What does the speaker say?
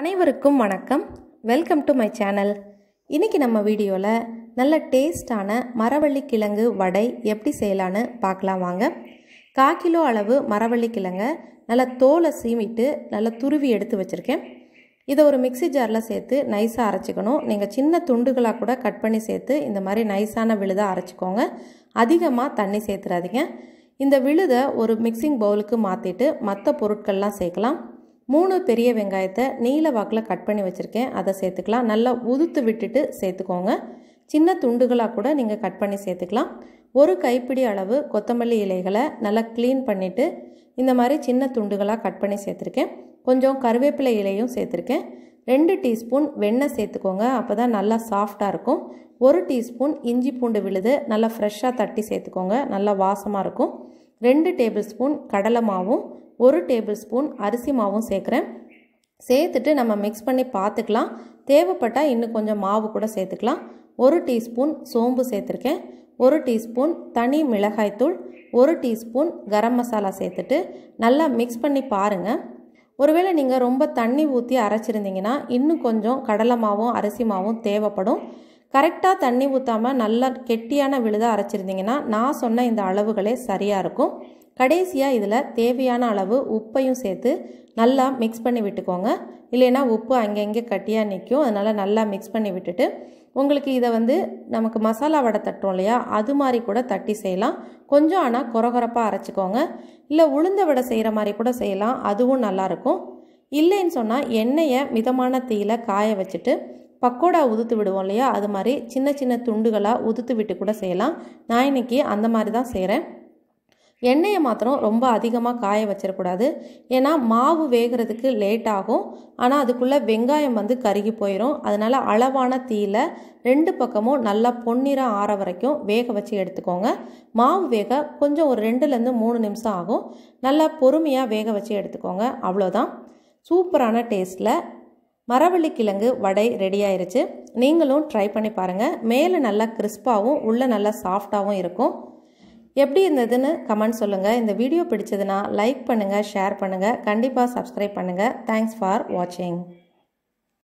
அனைவருக்கும் வணக்கம் welcome to my channel இன்றைக்கி நம்ம வீடியோவில் நல்ல டேஸ்டான மரவள்ளி கிழங்கு வடை எப்படி செய்யலான்னு பார்க்கலாம் வாங்க கா கிலோ அளவு மரவள்ளி கிழங்க நல்லா தோலை சீமிட்டு நல்லா துருவி எடுத்து வச்சுருக்கேன் இதை ஒரு மிக்சி ஜாரில் சேர்த்து நைஸாக அரைச்சிக்கணும் நீங்கள் சின்ன துண்டுகளாக கூட கட் பண்ணி சேர்த்து இந்த மாதிரி நைஸான விழுதாக அரைச்சிக்கோங்க அதிகமாக தண்ணி சேர்த்துறாதீங்க இந்த விழுதை ஒரு மிக்சிங் பவுலுக்கு மாற்றிட்டு மற்ற பொருட்கள்லாம் சேர்க்கலாம் மூணு பெரிய வெங்காயத்தை நீல வாக்கில் கட் பண்ணி வச்சுருக்கேன் அதை சேர்த்துக்கலாம் நல்லா உதுத்து விட்டுட்டு சேர்த்துக்கோங்க சின்ன துண்டுகளாக கூட நீங்கள் கட் பண்ணி சேர்த்துக்கலாம் ஒரு கைப்பிடி அளவு கொத்தமல்லி இலைகளை நல்லா க்ளீன் பண்ணிவிட்டு இந்த மாதிரி சின்ன துண்டுகளாக கட் பண்ணி சேர்த்துருக்கேன் கொஞ்சம் கருவேப்பிலை இலையும் சேர்த்துருக்கேன் ரெண்டு டீஸ்பூன் வெண்ணெய் சேர்த்துக்கோங்க அப்போ தான் நல்லா சாஃப்டாக இருக்கும் ஒரு டீஸ்பூன் இஞ்சி பூண்டு விழுது நல்லா ஃப்ரெஷ்ஷாக தட்டி சேர்த்துக்கோங்க நல்லா வாசமாக இருக்கும் ரெண்டு டேபிள் ஸ்பூன் கடலை மாவும் ஒரு டேபிள் ஸ்பூன் அரிசி மாவும் சேர்க்குறேன் சேர்த்துட்டு நம்ம மிக்ஸ் பண்ணி பார்த்துக்கலாம் தேவைப்பட்டால் இன்னும் கொஞ்சம் மாவு கூட சேர்த்துக்கலாம் ஒரு டீஸ்பூன் சோம்பு சேர்த்துருக்கேன் ஒரு டீஸ்பூன் தனி மிளகாய்த்தூள் ஒரு டீஸ்பூன் கரம் மசாலா சேர்த்துட்டு நல்லா மிக்ஸ் பண்ணி பாருங்கள் ஒருவேளை நீங்கள் ரொம்ப தண்ணி ஊற்றி அரைச்சிருந்தீங்கன்னா இன்னும் கொஞ்சம் கடலை மாவும் அரிசி மாவும் தேவைப்படும் கரெக்டாக தண்ணி ஊற்றாமல் நல்லா கெட்டியான விழுதாக அரைச்சிருந்தீங்கன்னா நான் சொன்ன இந்த அளவுகளே சரியாக இருக்கும் கடைசியாக இதில் தேவையான அளவு உப்பையும் சேர்த்து நல்லா மிக்ஸ் பண்ணி விட்டுக்கோங்க இல்லைன்னா உப்பு அங்கங்கே கட்டியாக நிற்கும் அதனால் நல்லா மிக்ஸ் பண்ணி விட்டுட்டு உங்களுக்கு இதை வந்து நமக்கு மசாலா வடை தட்டோம் இல்லையா அது மாதிரி கூட தட்டி செய்யலாம் கொஞ்சம் ஆனால் குறகுறப்பாக அரைச்சிக்கோங்க இல்லை உளுந்த வடை செய்கிற மாதிரி கூட செய்யலாம் அதுவும் நல்லாயிருக்கும் இல்லைன்னு சொன்னால் எண்ணெயை மிதமான தீயில் காய வச்சுட்டு பக்கோடா உதுத்து விடுவோம் இல்லையா அது மாதிரி சின்ன சின்ன துண்டுகளாக உதுத்து விட்டு கூட செய்யலாம் நான் இன்றைக்கி அந்த மாதிரி தான் செய்கிறேன் எண்ணெயை மாத்திரம் ரொம்ப அதிகமாக காய வச்சிடக்கூடாது ஏன்னா மாவு வேகிறதுக்கு லேட் ஆகும் ஆனால் அதுக்குள்ளே வெங்காயம் வந்து கருகி போயிடும் அதனால் அளவான தீயில் ரெண்டு பக்கமும் நல்லா பொன்னிறம் ஆற வரைக்கும் வேக வச்சு எடுத்துக்கோங்க மாவு வேக கொஞ்சம் ஒரு ரெண்டுலேருந்து மூணு நிமிஷம் ஆகும் நல்லா பொறுமையாக வேக வச்சு எடுத்துக்கோங்க அவ்வளோதான் சூப்பரான டேஸ்ட்டில் மரவள்ளி கிழங்கு வடை ரெடி ஆயிருச்சு நீங்களும் ட்ரை பண்ணி பாருங்கள் மேலே நல்லா கிறிஸ்பாகவும் உள்ளே நல்லா சாஃப்டாகவும் இருக்கும் எப்படி இருந்ததுன்னு கமெண்ட் சொல்லுங்கள் இந்த வீடியோ பிடிச்சதுன்னா லைக் பண்ணுங்கள் ஷேர் பண்ணுங்கள் கண்டிப்பாக சப்ஸ்கிரைப் பண்ணுங்கள் தேங்க்ஸ் ஃபார் வாட்சிங்